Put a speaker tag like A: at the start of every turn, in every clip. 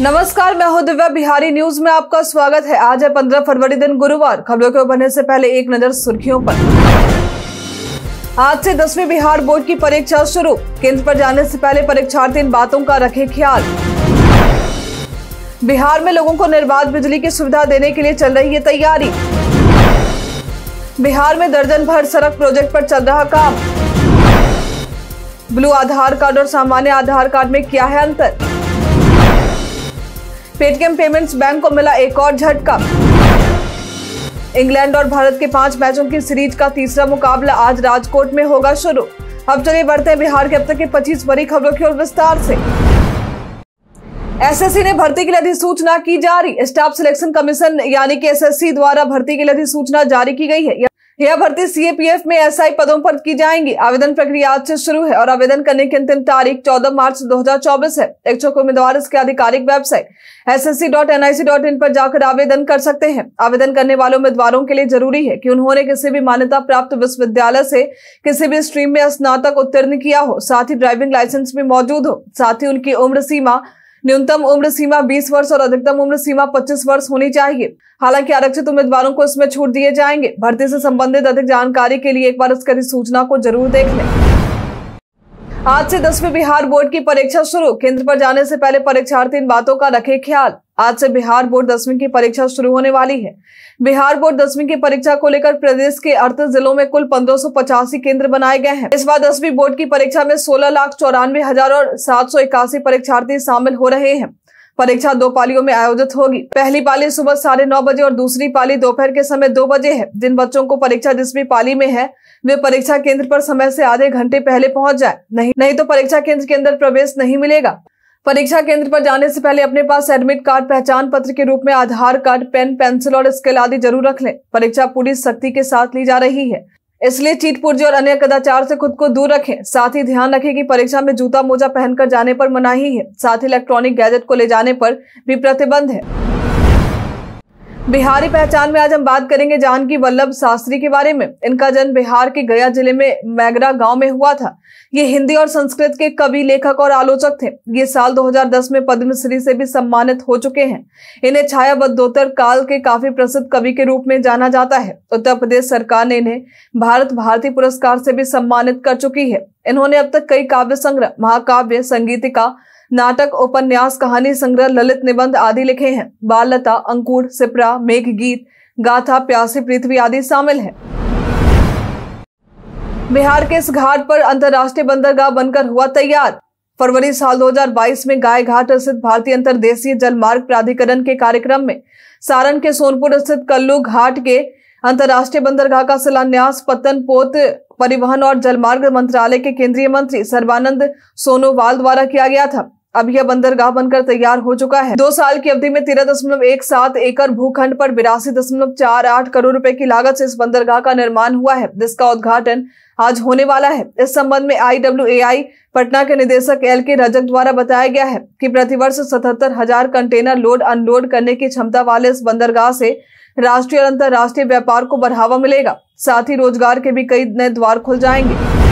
A: नमस्कार मैं हूं दिव्या बिहारी न्यूज में आपका स्वागत है आज है 15 फरवरी दिन गुरुवार खबरों के बनने से पहले एक नजर सुर्खियों पर आज से दसवीं बिहार बोर्ड की परीक्षा शुरू केंद्र पर जाने से पहले परीक्षार्थी इन बातों का रखे ख्याल बिहार में लोगों को निर्बाध बिजली की सुविधा देने के लिए चल रही है तैयारी बिहार में दर्जन भर सड़क प्रोजेक्ट पर चल रहा काम ब्लू आधार कार्ड और सामान्य आधार कार्ड में क्या है अंतर पेटीएम पेमेंट्स बैंक को मिला एक और झटका इंग्लैंड और भारत के पांच मैचों की सीरीज का तीसरा मुकाबला आज राजकोट में होगा शुरू अब चलिए बढ़ते हैं बिहार के अब तक के 25 बड़ी खबरों की ओर विस्तार से एसएससी ने भर्ती के लिए अधिसूचना की जारी स्टाफ सिलेक्शन कमीशन यानी कि एसएससी द्वारा भर्ती के लिए अधिसूचना जारी की गई है यह भर्ती सीएपीएफ में एसआई पदों पर की जाएंगी आवेदन प्रक्रिया आज से शुरू है और आवेदन करने की अंतिम तारीख 14 मार्च 2024 है इच्छुक उम्मीदवार इसके आधिकारिक वेबसाइट एस पर जाकर आवेदन कर सकते हैं आवेदन करने वाले उम्मीदवारों के लिए जरूरी है कि उन्होंने किसी भी मान्यता प्राप्त विश्वविद्यालय से किसी भी स्ट्रीम में स्नातक उत्तीर्ण किया हो साथ ही ड्राइविंग लाइसेंस भी मौजूद हो साथ ही उनकी उम्र सीमा न्यूनतम उम्र सीमा बीस वर्ष और अधिकतम उम्र सीमा पच्चीस वर्ष होनी चाहिए हालांकि आरक्षित उम्मीदवारों को इसमें छूट दिए जाएंगे भर्ती से संबंधित अधिक जानकारी के लिए एक बार इसकी अधिसूचना को जरूर देख लें आज से दसवीं बिहार बोर्ड की परीक्षा शुरू केंद्र पर जाने से पहले परीक्षार्थी इन बातों का रखे ख्याल आज से बिहार बोर्ड दसवीं की परीक्षा शुरू होने वाली है बिहार बोर्ड दसवीं की परीक्षा को लेकर प्रदेश के अड़तीस जिलों में कुल पंद्रह केंद्र बनाए गए हैं इस बार दसवीं बोर्ड की परीक्षा में सोलह लाख चौरानवे हजार और सात सौ इक्यासी परीक्षार्थी शामिल हो रहे हैं परीक्षा दो पालियों में आयोजित होगी पहली पाली सुबह साढ़े नौ बजे और दूसरी पाली दोपहर के समय दो बजे है जिन बच्चों को परीक्षा जिसवी पाली में है वे परीक्षा केंद्र पर समय से आधे घंटे पहले पहुंच जाए नहीं नहीं तो परीक्षा केंद्र के अंदर प्रवेश नहीं मिलेगा परीक्षा केंद्र पर जाने से पहले अपने पास एडमिट कार्ड पहचान पत्र के रूप में आधार कार्ड पेन पेंसिल और स्केल आदि जरूर रख लें परीक्षा पूरी सख्ती के साथ ली जा रही है इसलिए चीट पुर्जे और अन्य कदाचार से खुद को दूर रखें साथ ही ध्यान रखें कि परीक्षा में जूता मोजा पहनकर जाने पर मनाही है साथ ही इलेक्ट्रॉनिक गैजेट को ले जाने पर भी प्रतिबंध है बिहारी पहचान में आज हम बात करेंगे जानकी वल्लभ शास्त्री के बारे में इनका जन्म बिहार के गया जिले में मैगरा गांव में हुआ था ये हिंदी और संस्कृत के कवि लेखक और आलोचक थे ये साल 2010 में पद्मश्री से भी सम्मानित हो चुके हैं इन्हें छाया छायाबद्धोत्तर काल के काफी प्रसिद्ध कवि के रूप में जाना जाता है उत्तर प्रदेश सरकार ने इन्हें भारत भारती पुरस्कार से भी सम्मानित कर चुकी है इन्होंने अब तक कई काव्य संग्रह महाकाव्य संगीतिका नाटक उपन्यास कहानी संग्रह ललित निबंध आदि लिखे हैं बाललता अंकुर सिपरा मेघ गीत गाथा प्यासी पृथ्वी आदि शामिल है बिहार के इस घाट पर अंतर्राष्ट्रीय बंदरगाह बनकर हुआ तैयार फरवरी साल 2022 में गाय घाट स्थित भारतीय अंतरदेशीय जलमार्ग प्राधिकरण के कार्यक्रम में सारण के सोनपुर स्थित कल्लू घाट के अंतर्राष्ट्रीय बंदरगाह का शिलान्यास पतन पोत परिवहन और जलमार्ग मंत्रालय के केंद्रीय मंत्री सर्वानंद सोनोवाल द्वारा किया गया था अब यह बंदरगाह बनकर तैयार हो चुका है दो साल की अवधि में तेरह दशमलव एक सात एकड़ भूखंड पर बिरासी दशमलव चार आठ करोड़ रुपए की लागत से इस बंदरगाह का निर्माण हुआ है जिसका उद्घाटन आज होने वाला है इस संबंध में आई डब्ल्यू ए आई पटना के निदेशक एल के रजक द्वारा बताया गया है कि प्रतिवर्ष सतहत्तर हजार कंटेनर लोड अनलोड करने की क्षमता वाले इस बंदरगाह से राष्ट्रीय और अंतर्राष्ट्रीय व्यापार को बढ़ावा मिलेगा साथ ही रोजगार के भी कई नए द्वार खुल जाएंगे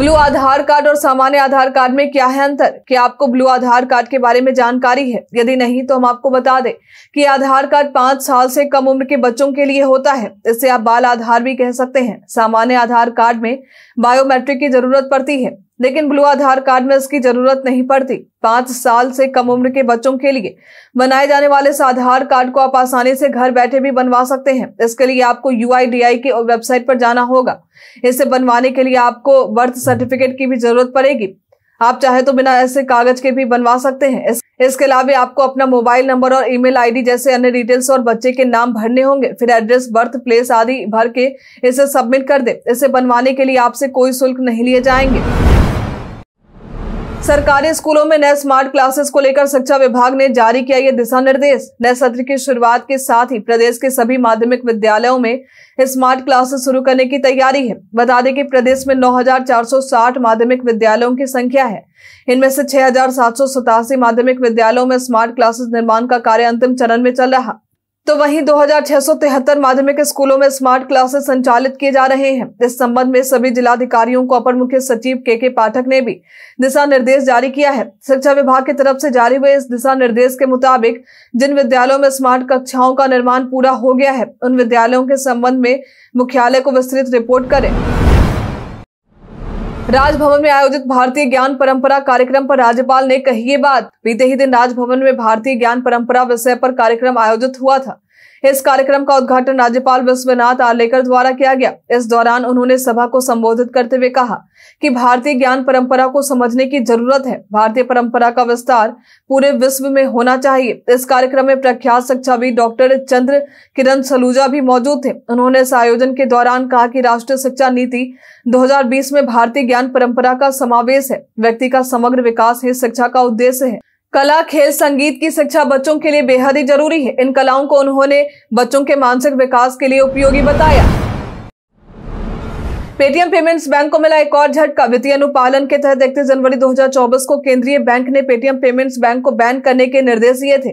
A: ब्लू आधार कार्ड और सामान्य आधार कार्ड में क्या है अंतर क्या आपको ब्लू आधार कार्ड के बारे में जानकारी है यदि नहीं तो हम आपको बता दें कि आधार कार्ड पांच साल से कम उम्र के बच्चों के लिए होता है इसे आप बाल आधार भी कह सकते हैं सामान्य आधार कार्ड में बायोमेट्रिक की जरूरत पड़ती है लेकिन ब्लू आधार कार्ड में इसकी जरूरत नहीं पड़ती पांच साल से कम उम्र के बच्चों के लिए बनाए जाने वाले इस आधार कार्ड को आप आसानी से घर बैठे भी बनवा सकते हैं इसके लिए आपको यू की वेबसाइट पर जाना होगा इसे बनवाने के लिए आपको बर्थ सर्टिफिकेट की भी जरूरत पड़ेगी आप चाहे तो बिना ऐसे कागज के भी बनवा सकते हैं इस, इसके अलावा आपको अपना मोबाइल नंबर और ईमेल आईडी जैसे अन्य डिटेल्स और बच्चे के नाम भरने होंगे फिर एड्रेस बर्थ प्लेस आदि भर के इसे सबमिट कर दे इसे बनवाने के लिए आपसे कोई शुल्क नहीं लिए जाएंगे सरकारी स्कूलों में नए स्मार्ट क्लासेस को लेकर शिक्षा विभाग ने जारी किया ये दिशा निर्देश नए सत्र की शुरुआत के साथ ही प्रदेश के सभी माध्यमिक विद्यालयों में स्मार्ट क्लासेस शुरू करने की तैयारी है बता दें कि प्रदेश में 9,460 माध्यमिक विद्यालयों की संख्या है इनमें से छह माध्यमिक विद्यालयों में स्मार्ट क्लासेस निर्माण का कार्य अंतिम चरण में चल रहा तो वहीं 2673 माध्यमिक स्कूलों में स्मार्ट क्लासेस संचालित किए जा रहे हैं इस संबंध में सभी जिलाधिकारियों को अपर मुख्य सचिव के के पाठक ने भी दिशा निर्देश जारी किया है शिक्षा विभाग की तरफ से जारी हुए इस दिशा निर्देश के मुताबिक जिन विद्यालयों में स्मार्ट कक्षाओं का निर्माण पूरा हो गया है उन विद्यालयों के संबंध में मुख्यालय को विस्तृत रिपोर्ट करें राजभवन में आयोजित भारतीय ज्ञान परंपरा कार्यक्रम पर राज्यपाल ने कही ये बात बीते ही दिन राजभवन में भारतीय ज्ञान परंपरा विषय पर कार्यक्रम आयोजित हुआ था इस कार्यक्रम का उद्घाटन राज्यपाल विश्वनाथ आलेकर द्वारा किया गया इस दौरान उन्होंने सभा को संबोधित करते हुए कहा कि भारतीय ज्ञान परंपरा को समझने की जरूरत है भारतीय परंपरा का विस्तार पूरे विश्व में होना चाहिए इस कार्यक्रम में प्रख्यात शिक्षाविद डॉक्टर चंद्र किरण सलूजा भी मौजूद थे उन्होंने इस आयोजन के दौरान कहा कि राष्ट्रीय शिक्षा नीति दो में भारतीय ज्ञान परंपरा का समावेश है व्यक्ति का समग्र विकास ही शिक्षा का उद्देश्य है कला खेल संगीत की शिक्षा बच्चों के लिए बेहद ही जरूरी है इन कलाओं को उन्होंने बच्चों के मानसिक विकास के लिए उपयोगी बताया पेटीएम पेमेंट्स बैंक को मिला एक और झटका वित्तीय अनुपालन के तहत इकतीस जनवरी 2024 को केंद्रीय बैंक ने पेटीएम पेमेंट्स बैंक को बैन करने के निर्देश दिए थे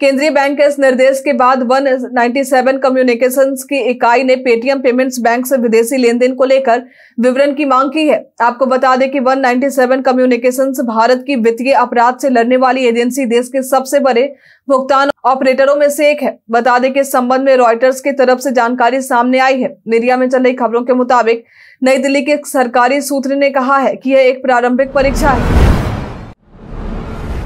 A: केंद्रीय बैंक के इस निर्देश के बाद 197 कम्युनिकेशंस की इकाई ने पेटीएम पेमेंट्स बैंक से विदेशी लेन देन को लेकर विवरण की मांग की है आपको बता दें कि वन कम्युनिकेशंस भारत की वित्तीय अपराध से लड़ने वाली एजेंसी देश के सबसे बड़े भुगतान ऑपरेटरों में से एक है बता दें कि इस संबंध में रॉयटर्स की तरफ से जानकारी सामने आई है मीडिया में चल रही खबरों के मुताबिक नई दिल्ली के सरकारी सूत्र ने कहा है कि यह एक प्रारंभिक परीक्षा है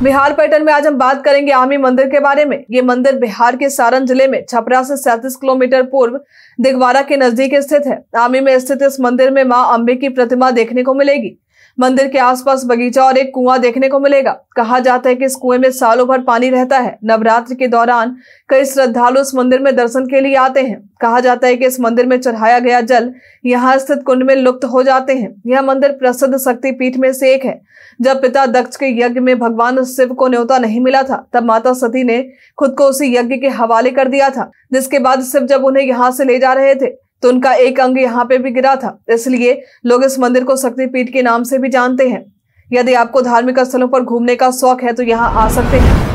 A: बिहार पर्यटन में आज हम बात करेंगे आमी मंदिर के बारे में ये मंदिर बिहार के सारण जिले में छपरा से सैंतीस किलोमीटर पूर्व दिगवारा के नजदीक स्थित है आमी में स्थित इस मंदिर में मां अम्बे की प्रतिमा देखने को मिलेगी मंदिर के आसपास बगीचा और एक कुआं देखने को मिलेगा कहा जाता है कि इस कुएं में सालों भर पानी रहता है नवरात्र के दौरान कई श्रद्धालु इस मंदिर में दर्शन के लिए आते हैं कहा जाता है कि इस मंदिर में चढ़ाया गया जल यहाँ स्थित कुंड में लुप्त हो जाते हैं यह मंदिर प्रसिद्ध शक्ति पीठ में से एक है जब पिता दक्ष के यज्ञ में भगवान शिव को न्योता नहीं मिला था तब माता सती ने खुद को उसी यज्ञ के हवाले कर दिया था जिसके बाद शिव जब उन्हें यहाँ से ले जा रहे थे तो उनका एक अंग यहाँ पे भी गिरा था इसलिए लोग इस मंदिर को शक्तिपीठ के नाम से भी जानते हैं यदि आपको धार्मिक स्थलों पर घूमने का शौक है तो यहाँ आ सकते हैं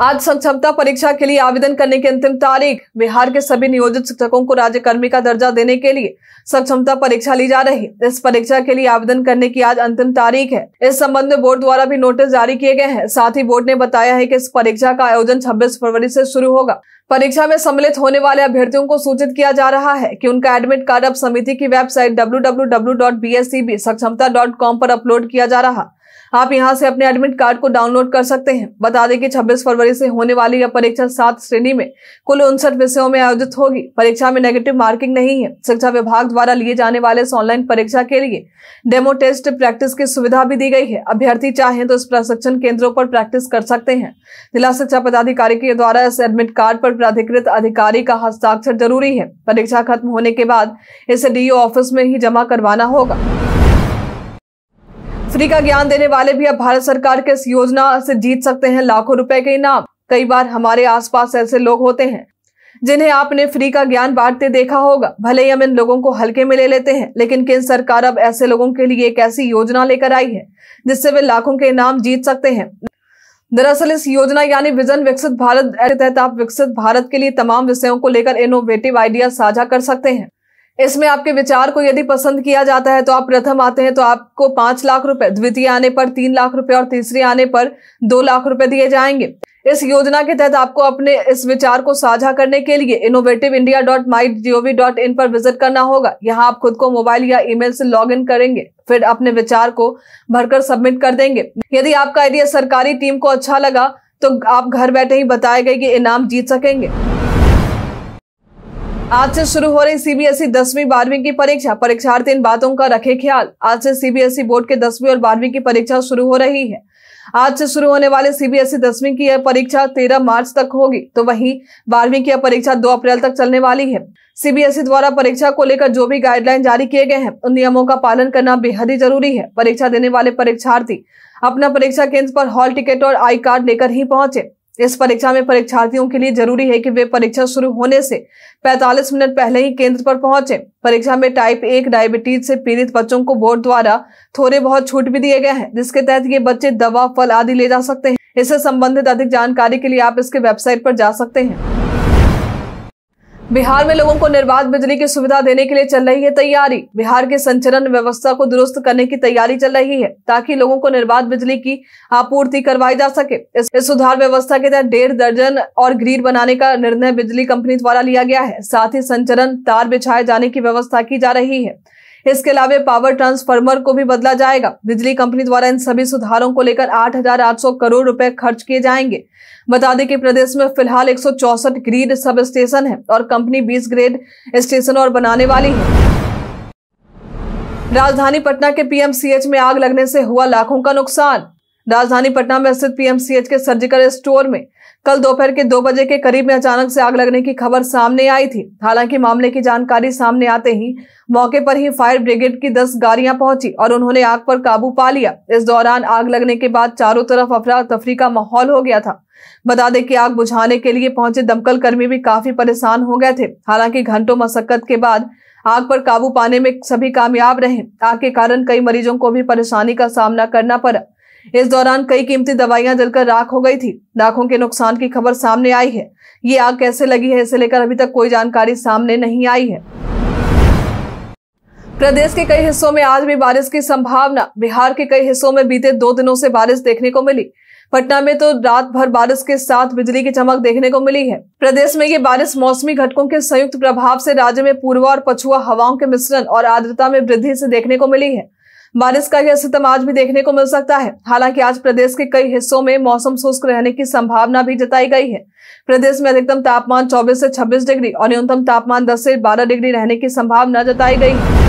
A: आज सक्षमता परीक्षा के लिए आवेदन करने की अंतिम तारीख बिहार के सभी नियोजित शिक्षकों को राज्यकर्मी का दर्जा देने के लिए सक्षमता परीक्षा ली जा रही इस परीक्षा के लिए आवेदन करने की आज अंतिम तारीख है इस संबंध में बोर्ड द्वारा भी नोटिस जारी किए गए हैं साथ ही बोर्ड ने बताया है की इस परीक्षा का आयोजन छब्बीस फरवरी से शुरू होगा परीक्षा में सम्मिलित होने वाले अभ्यर्थियों को सूचित किया जा रहा है कि उनका एडमिट कार्ड अब समिति की website W W W dot dot B B S C सक्षमता कॉम पर अपलोड किया जा रहा आप यहाँ से अपने एडमिट कार्ड को डाउनलोड कर सकते हैं बता दें कि 26 फरवरी से होने वाली यह परीक्षा सात श्रेणी में कुल उनसठ विषयों में आयोजित होगी परीक्षा में नेगेटिव मार्किंग नहीं है शिक्षा विभाग द्वारा लिए जाने वाले इस ऑनलाइन परीक्षा के लिए डेमो टेस्ट प्रैक्टिस की सुविधा भी दी गई है अभ्यर्थी चाहे तो इस प्रशिक्षण केंद्रों पर प्रैक्टिस कर सकते हैं जिला शिक्षा पदाधिकारी के द्वारा इस एडमिट कार्ड पर प्राधिकृत अधिकारी का हस्ताक्षर जरूरी है परीक्षा खत्म होने के बाद इसे डीओ ऑफिस में ही जमा करवाना होगा फ्री का ज्ञान देने वाले भी अब भारत सरकार के इस योजना से जीत सकते हैं लाखों रुपए के इनाम कई बार हमारे आसपास ऐसे लोग होते हैं जिन्हें आपने फ्री का ज्ञान बांटते देखा होगा भले ही हम इन लोगों को हल्के में ले लेते हैं लेकिन केंद्र सरकार अब ऐसे लोगों के लिए एक ऐसी योजना लेकर आई है जिससे वे लाखों के इनाम जीत सकते हैं दरअसल इस योजना यानी विजन विकसित भारत के तहत आप विकसित भारत के लिए तमाम विषयों को लेकर इनोवेटिव आइडिया साझा कर सकते हैं इसमें आपके विचार को यदि पसंद किया जाता है तो आप प्रथम आते हैं तो आपको पांच लाख रुपए द्वितीय आने पर तीन लाख रुपए और तीसरे आने पर दो लाख रुपए दिए जाएंगे इस योजना के तहत आपको अपने इस विचार को साझा करने के लिए innovative India dot my G O V dot in पर विजिट करना होगा यहाँ आप खुद को मोबाइल या ईमेल से लॉग इन करेंगे फिर अपने विचार को भरकर सबमिट कर देंगे यदि आपका आइडिया सरकारी टीम को अच्छा लगा तो आप घर बैठे ही बताए गए कि इनाम जीत सकेंगे आज से शुरू हो रही सीबीएसई दसवीं बारहवीं की परीक्षा परीक्षार्थी इन बातों का रखे ख्याल आज से सीबीएसई बोर्ड के दसवीं और बारहवीं की परीक्षा शुरू हो रही है आज से शुरू होने वाले सीबीएसई दसवीं की यह परीक्षा तेरह मार्च तक होगी तो वहीं बारहवीं की यह परीक्षा दो अप्रैल तक चलने वाली है सीबीएसई द्वारा परीक्षा को लेकर जो भी गाइडलाइन जारी किए गए हैं उन नियमों का पालन करना बेहद ही जरूरी है परीक्षा देने वाले परीक्षार्थी अपना परीक्षा केंद्र पर हॉल टिकट और आई कार्ड लेकर ही पहुंचे इस परीक्षा में परीक्षार्थियों के लिए जरूरी है कि वे परीक्षा शुरू होने से 45 मिनट पहले ही केंद्र पर पहुंचे परीक्षा में टाइप एक डायबिटीज से पीड़ित बच्चों को बोर्ड द्वारा थोड़े बहुत छूट भी दिए गए हैं जिसके तहत ये बच्चे दवा फल आदि ले जा सकते हैं इससे संबंधित अधिक जानकारी के लिए आप इसके वेबसाइट पर जा सकते हैं बिहार में लोगों को निर्बाध बिजली की सुविधा देने के लिए चल रही है तैयारी बिहार के संचरण व्यवस्था को दुरुस्त करने की तैयारी चल रही है ताकि लोगों को निर्बाध बिजली की आपूर्ति करवाई जा सके इस, सुधार व्यवस्था के तहत डेढ़ दर्जन और ग्रीड बनाने का निर्णय बिजली कंपनी द्वारा लिया गया है साथ ही संचरण तार बिछाए जाने की व्यवस्था की जा रही है इसके अलावा पावर ट्रांसफार्मर को भी बदला जाएगा बिजली कंपनी द्वारा इन सभी सुधारों को लेकर 8,800 करोड़ रुपए खर्च किए जाएंगे बता दें कि प्रदेश में फिलहाल एक ग्रिड सब स्टेशन है और कंपनी बीस ग्रेड स्टेशन और बनाने वाली है राजधानी पटना के पीएमसीएच में आग लगने से हुआ लाखों का नुकसान राजधानी पटना में स्थित पीएमसीएच के सर्जिकल स्टोर में कल दोपहर के दो बजे के करीब में अचानक से आग लगने की खबर सामने आई थी हालांकि मामले की जानकारी सामने आते ही मौके पर ही फायर ब्रिगेड की दस गाड़ियां पहुंची और उन्होंने आग पर काबू पा लिया इस दौरान आग लगने के बाद चारों तरफ अफरा तफरी का माहौल हो गया था बता दें कि आग बुझाने के लिए पहुंचे दमकल कर्मी भी काफी परेशान हो गए थे हालांकि घंटों मशक्कत के बाद आग पर काबू पाने में सभी कामयाब रहे आग के कारण कई मरीजों को भी परेशानी का सामना करना पड़ा इस दौरान कई कीमती दवाइयां जलकर राख हो गई थी लाखों के नुकसान की खबर सामने आई है ये आग कैसे लगी है इसे लेकर अभी तक कोई जानकारी सामने नहीं आई है प्रदेश के कई हिस्सों में आज भी बारिश की संभावना बिहार के कई हिस्सों में बीते दो दिनों से बारिश देखने को मिली पटना में तो रात भर बारिश के साथ बिजली की चमक देखने को मिली है प्रदेश में ये बारिश मौसमी घटकों के संयुक्त प्रभाव से राज्य में पूर्वा और पछुआ हवाओं के मिश्रण और आर्द्रता में वृद्धि से देखने को मिली है बारिश का यह सितम आज भी देखने को मिल सकता है हालांकि आज प्रदेश के कई हिस्सों में मौसम शुष्क रहने की संभावना भी जताई गई है प्रदेश में अधिकतम तापमान 24 से 26 डिग्री और न्यूनतम तापमान 10 से 12 डिग्री रहने की संभावना जताई गई है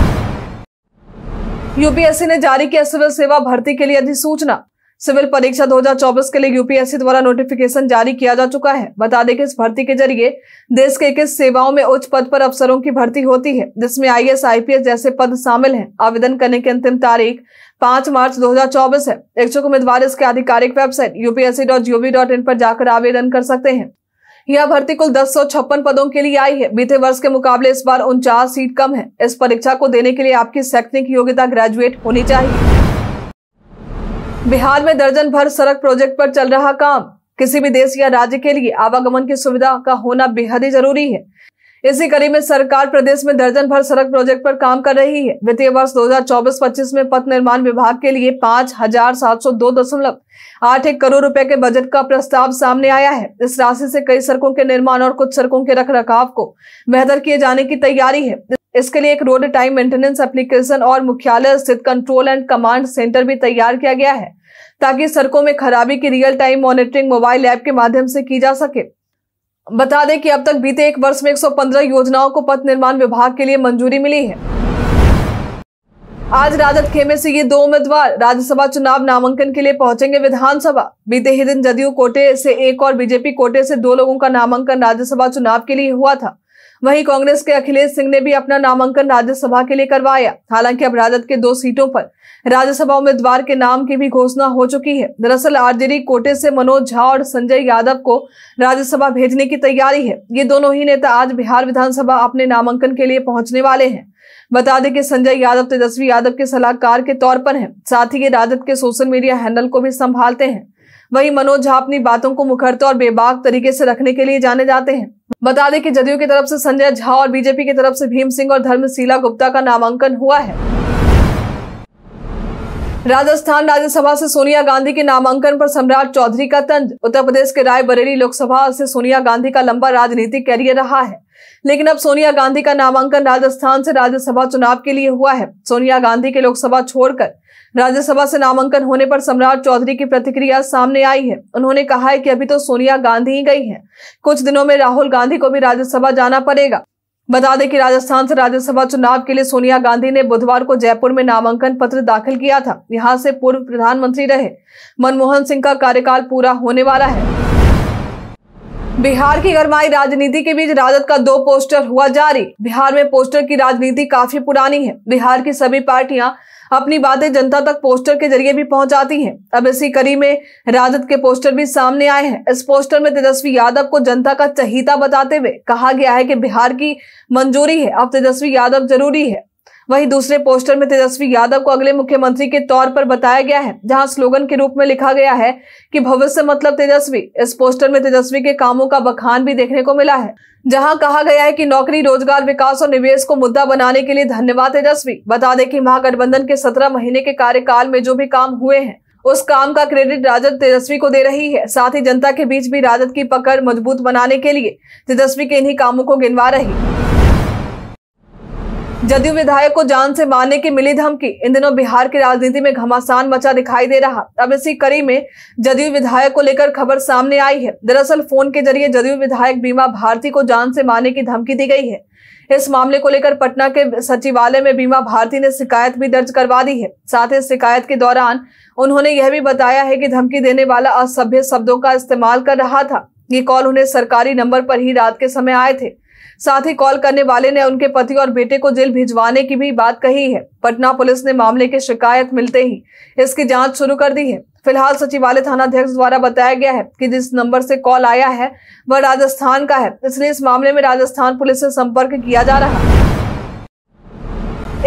A: यूपीएससी ने जारी किया सिविल सेवा भर्ती के लिए अधिसूचना सिविल परीक्षा 2024 के लिए यूपीएससी द्वारा नोटिफिकेशन जारी किया जा चुका है बता दें कि इस भर्ती के जरिए देश के इक्कीस सेवाओं में उच्च पद पर अफसरों की भर्ती होती है जिसमें आई एस जैसे पद शामिल हैं आवेदन करने की अंतिम तारीख 5 मार्च 2024 है इच्छुक उम्मीदवार इसके आधिकारिक website UPSC dot gov dot in पर जाकर आवेदन कर सकते हैं यह भर्ती कुल दस पदों के लिए आई है बीते वर्ष के मुकाबले इस बार उनचास सीट कम है इस परीक्षा को देने के लिए आपकी शैक्षणिक योग्यता ग्रेजुएट होनी चाहिए बिहार में दर्जन भर सड़क प्रोजेक्ट पर चल रहा काम किसी भी देश या राज्य के लिए आवागमन की सुविधा का होना बेहद ही जरूरी है इसी कड़ी में सरकार प्रदेश में दर्जन भर सड़क प्रोजेक्ट पर काम कर रही है वित्तीय वर्ष 2024-25 में पथ निर्माण विभाग के लिए पाँच हजार सात सौ दो दशमलव आठ एक करोड़ रुपए के बजट का प्रस्ताव सामने आया है इस राशि से कई सड़कों के निर्माण और कुछ सड़कों के रख रखाव को बेहतर किए जाने की तैयारी है इसके लिए एक रोड टाइम मेंटेनेंस एप्लीकेशन और मुख्यालय स्थित कंट्रोल एंड कमांड सेंटर भी तैयार किया गया है ताकि सड़कों में खराबी की real time monitoring mobile app के माध्यम से की जा सके बता दें कि अब तक बीते एक वर्ष में 115 योजनाओं को पथ निर्माण विभाग के लिए मंजूरी मिली है आज राजद खेमे से ये दो उम्मीदवार राज्यसभा चुनाव नामांकन के लिए पहुंचेंगे विधानसभा बीते ही दिन जदयू कोटे से एक और बीजेपी कोटे से दो लोगों का नामांकन राज्यसभा चुनाव के लिए हुआ था वहीं कांग्रेस के अखिलेश सिंह ने भी अपना नामांकन राज्यसभा के लिए करवाया हालांकि अब राजद के दो सीटों पर राज्यसभा उम्मीदवार के नाम की भी घोषणा हो चुकी है दरअसल आरजेडी कोटे से मनोज झा और संजय यादव को राज्यसभा भेजने की तैयारी है ये दोनों ही नेता आज बिहार विधानसभा अपने नामांकन के लिए पहुंचने वाले हैं बता दें कि संजय यादव तेजस्वी यादव के सलाहकार के तौर पर हैं साथ ही ये राजद के सोशल मीडिया हैंडल को भी संभालते हैं वहीं मनोज झा अपनी बातों को मुखरते और बेबाक तरीके से रखने के लिए जाने जाते हैं बता दें कि जदयू की तरफ से संजय झा और बीजेपी की तरफ से भीम सिंह और धर्मशीला गुप्ता का नामांकन हुआ है राजस्थान राज्यसभा से सोनिया गांधी के नामांकन पर सम्राट चौधरी का तंज उत्तर प्रदेश के रायबरेली लोकसभा से सोनिया गांधी का लंबा राजनीतिक कैरियर रहा है लेकिन अब सोनिया गांधी का नामांकन राजस्थान से राज्यसभा चुनाव के लिए हुआ है सोनिया गांधी के लोकसभा छोड़कर राज्यसभा से नामांकन होने पर सम्राट चौधरी की प्रतिक्रिया सामने आई है उन्होंने कहा है कि अभी तो सोनिया गांधी ही गई है कुछ दिनों में राहुल गांधी को भी राज्यसभा जाना पड़ेगा बता दें कि राजस्थान से राज्यसभा चुनाव के लिए सोनिया गांधी ने बुधवार को जयपुर में नामांकन पत्र दाखिल किया था यहाँ से पूर्व प्रधानमंत्री रहे मनमोहन सिंह का कार्यकाल पूरा होने वाला है बिहार की गरमाई राजनीति के बीच राजद का दो पोस्टर हुआ जारी बिहार में पोस्टर की राजनीति काफी पुरानी है बिहार की सभी पार्टियां अपनी बातें जनता तक पोस्टर के जरिए भी पहुंचाती हैं अब इसी कड़ी में राजद के पोस्टर भी सामने आए हैं इस पोस्टर में तेजस्वी यादव को जनता का चहिता बताते हुए कहा गया है कि बिहार की मंजूरी है अब तेजस्वी यादव जरूरी है वहीं दूसरे पोस्टर में तेजस्वी यादव को अगले मुख्यमंत्री के तौर पर बताया गया है जहां स्लोगन के रूप में लिखा गया है कि भविष्य मतलब तेजस्वी इस पोस्टर में तेजस्वी के कामों का बखान भी देखने को मिला है जहां कहा गया है कि नौकरी रोजगार विकास और निवेश को मुद्दा बनाने के लिए धन्यवाद तेजस्वी बता दें कि महागठबंधन के सत्रह महीने के कार्यकाल में जो भी काम हुए हैं उस काम का क्रेडिट राजद तेजस्वी को दे रही है साथ ही जनता के बीच भी राजद की पकड़ मजबूत बनाने के लिए तेजस्वी के इन्हीं कामों को गिनवा रही है जदयू विधायक को जान से मारने की मिली धमकी इन दिनों बिहार की राजनीति में घमासान मचा दिखाई दे रहा अब इसी कड़ी में जदयू विधायक को लेकर खबर सामने आई है दरअसल फोन के जरिए जदयू विधायक बीमा भारती को जान से मारने की धमकी दी गई है इस मामले को लेकर पटना के सचिवालय में बीमा भारती ने शिकायत भी दर्ज करवा दी है साथ ही शिकायत के दौरान उन्होंने यह भी बताया है कि धमकी देने वाला असभ्य शब्दों का इस्तेमाल कर रहा था ये कॉल उन्हें सरकारी नंबर पर ही रात के समय आए थे साथ ही कॉल करने वाले ने उनके पति और बेटे को जेल भिजवाने की भी बात कही है पटना पुलिस ने मामले की शिकायत मिलते ही इसकी जांच शुरू कर दी है फिलहाल सचिवालय थानाध्यक्ष द्वारा बताया गया है कि जिस नंबर से कॉल आया है वह राजस्थान का है इसलिए इस मामले में राजस्थान पुलिस से संपर्क किया जा रहा है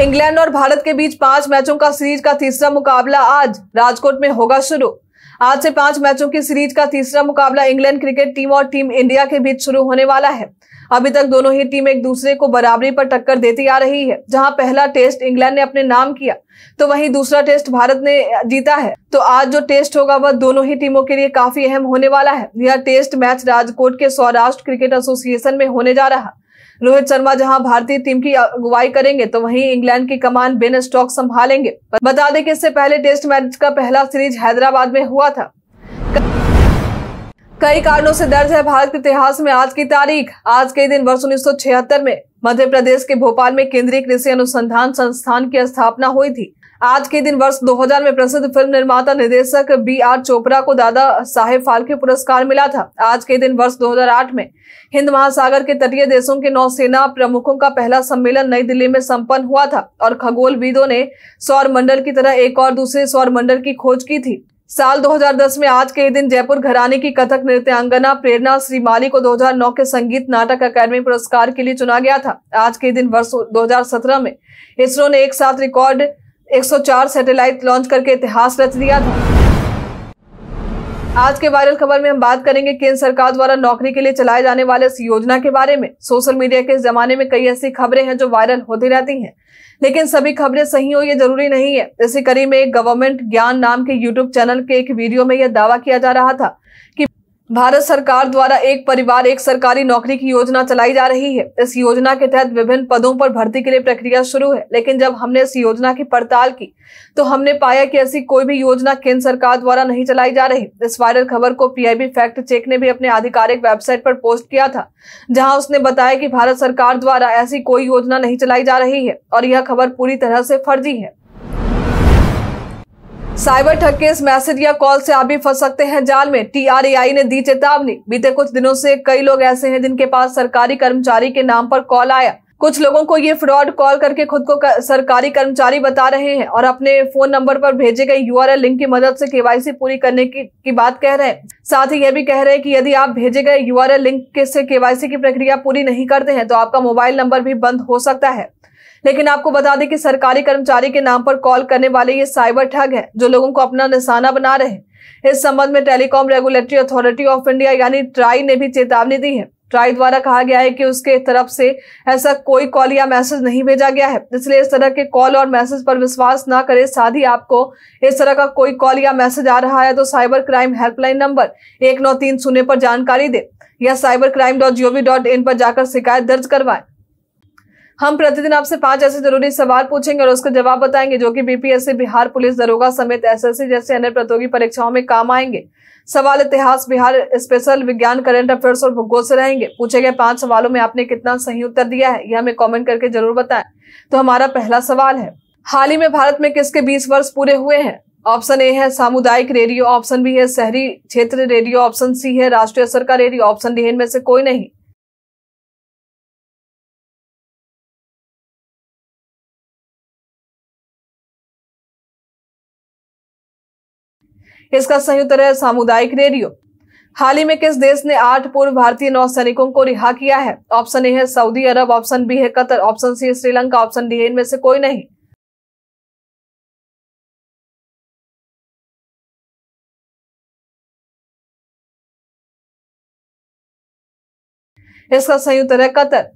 A: इंग्लैंड और भारत के बीच पांच मैचों का सीरीज का तीसरा मुकाबला आज राजकोट में होगा शुरू आज से पांच मैचों की सीरीज का तीसरा मुकाबला इंग्लैंड क्रिकेट टीम और टीम इंडिया के बीच शुरू होने वाला है अभी तक दोनों ही टीम एक दूसरे को बराबरी पर टक्कर देती आ रही है जहां पहला टेस्ट इंग्लैंड ने अपने नाम किया तो वहीं दूसरा टेस्ट भारत ने जीता है तो आज जो टेस्ट होगा वह दोनों ही टीमों के लिए काफी अहम होने वाला है यह टेस्ट मैच राजकोट के सौराष्ट्र क्रिकेट एसोसिएशन में होने जा रहा रोहित शर्मा जहां भारतीय टीम की अगुवाई करेंगे तो वहीं इंग्लैंड की कमान बेन स्टॉक संभालेंगे बता दें कि इससे पहले टेस्ट मैच का पहला सीरीज हैदराबाद में हुआ था कई कारणों से दर्ज है भारत के इतिहास में आज की तारीख आज के दिन वर्ष उन्नीस में मध्य प्रदेश के भोपाल में केंद्रीय कृषि अनुसंधान संस्थान की स्थापना हुई थी आज के दिन वर्ष 2000 में प्रसिद्ध फिल्म निर्माता निर्देशक बी आर चोपड़ा को दादा साहेब फाल्के पुरस्कार मिला था आज के दिन वर्ष 2008 में हिंद महासागर के तटीय देशों के नौसेना प्रमुखों का पहला सम्मेलन नई दिल्ली में संपन्न हुआ था और खगोलविदों ने सौर मंडल की तरह एक और दूसरे सौर मंडल की खोज की थी साल 2010 में आज के दिन जयपुर घराने की कथक नृत्यांगना प्रेरणा श्री माली को 2009 के संगीत नाटक अकादमी पुरस्कार के लिए चुना गया था आज के दिन वर्ष 2017 में इसरो ने एक साथ रिकॉर्ड 104 सैटेलाइट लॉन्च करके इतिहास रच दिया था आज के वायरल खबर में हम बात करेंगे केंद्र सरकार द्वारा नौकरी के लिए चलाए जाने वाले इस योजना के बारे में सोशल मीडिया के जमाने में कई ऐसी खबरें हैं जो वायरल होती रहती हैं लेकिन सभी खबरें सही हो ये जरूरी नहीं है इसी कड़ी में गवर्नमेंट ज्ञान नाम के यूट्यूब चैनल के एक वीडियो में यह दावा किया जा रहा था कि भारत सरकार द्वारा एक परिवार एक सरकारी नौकरी की योजना चलाई जा रही है इस योजना के तहत विभिन्न पदों पर भर्ती के लिए प्रक्रिया शुरू है लेकिन जब हमने इस योजना की पड़ताल की तो हमने पाया कि ऐसी कोई भी योजना केंद्र सरकार द्वारा नहीं चलाई जा रही इस वायरल खबर को पीआईबी फैक्ट चेक ने भी अपने आधिकारिक वेबसाइट पर पोस्ट किया था जहाँ उसने बताया की भारत सरकार द्वारा ऐसी कोई योजना नहीं चलाई जा रही है और यह खबर पूरी तरह से फर्जी है साइबर ठग इस मैसेज या कॉल से आप भी फंस सकते हैं जाल में टीआरएआई ने दी चेतावनी बीते कुछ दिनों से कई लोग ऐसे हैं जिनके पास सरकारी कर्मचारी के नाम पर कॉल आया कुछ लोगों को ये फ्रॉड कॉल करके खुद को कर, सरकारी कर्मचारी बता रहे हैं और अपने फोन नंबर पर भेजे गए यूआरएल लिंक की मदद से केवाईसी पूरी करने की, की बात कह रहे हैं साथ ही यह भी कह रहे हैं कि यदि आप भेजे गए यूआरएल लिंक के से केवाईसी की प्रक्रिया पूरी नहीं करते हैं तो आपका मोबाइल नंबर भी बंद हो सकता है लेकिन आपको बता दें कि सरकारी कर्मचारी के नाम पर कॉल करने वाले ये साइबर ठग हैं जो लोगों को अपना निशाना बना रहे हैं इस संबंध में telecom regulatory authority of India यानी ट्राई ने भी चेतावनी दी है ट्राई द्वारा कहा गया है कि उसके तरफ से ऐसा कोई कॉल या मैसेज नहीं भेजा गया है इसलिए इस तरह के कॉल और मैसेज पर विश्वास ना करें साथ ही आपको इस तरह का कोई कॉल या मैसेज आ रहा है तो साइबर क्राइम हेल्पलाइन नंबर एक नौ तीन शून्य पर जानकारी दें या cyber crime dot G O V dot in पर जाकर शिकायत दर्ज करवाएं हम प्रतिदिन आपसे पांच ऐसे जरूरी सवाल पूछेंगे और उसके जवाब बताएंगे जो कि बीपीएससी बिहार पुलिस दरोगा समेत एसएससी जैसे अन्य प्रतियोगी परीक्षाओं में काम आएंगे सवाल इतिहास बिहार स्पेशल विज्ञान करंट अफेयर्स और भूगोल से रहेंगे पूछे गए पांच सवालों में आपने कितना सही उत्तर दिया है यह हमें कॉमेंट करके जरूर बताएं तो हमारा पहला सवाल है हाल ही में भारत में किसके बीस वर्ष पूरे हुए हैं ऑप्शन ए है सामुदायिक रेडियो ऑप्शन बी है शहरी क्षेत्र रेडियो ऑप्शन सी है राष्ट्रीय स्तर का रेडियो ऑप्शन डी इनमें से कोई नहीं इसका संयुक्त है सामुदायिक रेडियो हाल ही में किस देश ने आठ पूर्व भारतीय नौसैनिकों को रिहा किया है ऑप्शन ए है सऊदी अरब ऑप्शन बी है कतर ऑप्शन सी है श्रीलंका ऑप्शन डी है इनमें से कोई नहीं इसका संयुक्त है कतर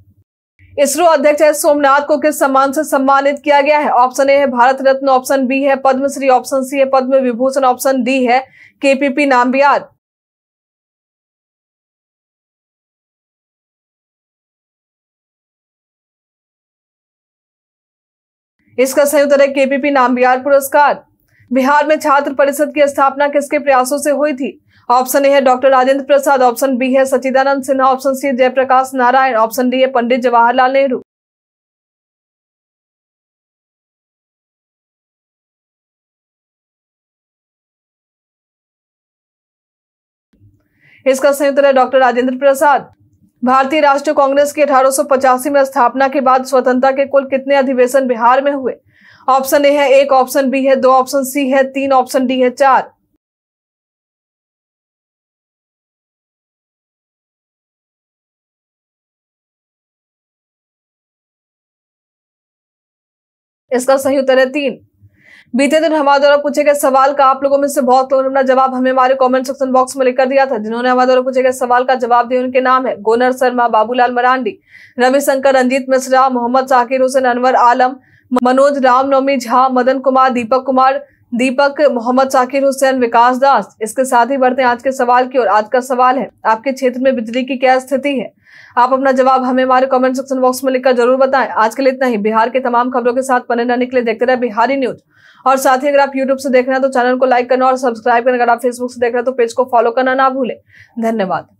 A: इसरो अध्यक्ष एस सोमनाथ को किस सम्मान से सम्मानित किया गया है ऑप्शन ए है भारत रत्न ऑप्शन बी है पद्मश्री ऑप्शन सी है पद्म विभूषण ऑप्शन डी है केपीपी नामबियार इसका संयुक्त है केपीपी नाम्बियार पुरस्कार बिहार में छात्र परिषद की स्थापना किसके प्रयासों से हुई थी ऑप्शन ए है doctor Rajendra Prasad option B है Sachchidanand Sinha option C Jayaprakash Narayan option D है पंडित जवाहरलाल नेहरू इसका संयुक्त है डॉक्टर राजेंद्र प्रसाद भारतीय राष्ट्रीय कांग्रेस की अठारह में स्थापना के बाद स्वतंत्रता के कुल कितने अधिवेशन बिहार में हुए ऑप्शन ए है एक ऑप्शन बी है दो ऑप्शन सी है तीन ऑप्शन डी है चार इसका सही उत्तर है तीन बीते दिन हमारे द्वारा पूछे गए सवाल का आप लोगों में से बहुत लोगों ने अपना जवाब हमें हमारे कमेंट सेक्शन बॉक्स में लिखकर दिया था जिन्होंने हमारे द्वारा पूछे गए सवाल का जवाब दिया उनके नाम है गोनर शर्मा बाबूलाल मरांडी रविशंकर रंजीत मिश्रा मोहम्मद साकिर हुसैन अनवर आलम मनोज रामनवमी झा मदन कुमार दीपक कुमार दीपक मोहम्मद साकिर हुसैन विकास दास इसके साथ ही बढ़ते हैं आज के सवाल की और आज का सवाल है आपके क्षेत्र में बिजली की क्या स्थिति है आप अपना जवाब हमें हमारे कमेंट सेक्शन बॉक्स में लिखकर जरूर बताएं आज के लिए इतना ही बिहार के तमाम खबरों के साथ बने रहने के लिए देखते रहे बिहारी न्यूज और साथ ही अगर आप यूट्यूब से देख रहे हैं तो चैनल को लाइक करना और सब्सक्राइब करना अगर आप फेसबुक से देख रहे हैं तो पेज को फॉलो करना ना भूलें धन्यवाद